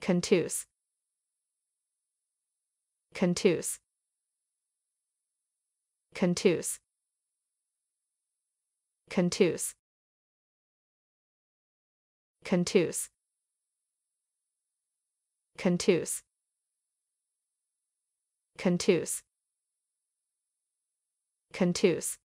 Contuse. Contuse. Contuse. Contuse. Contuse. Contuse. Contuse. Contus.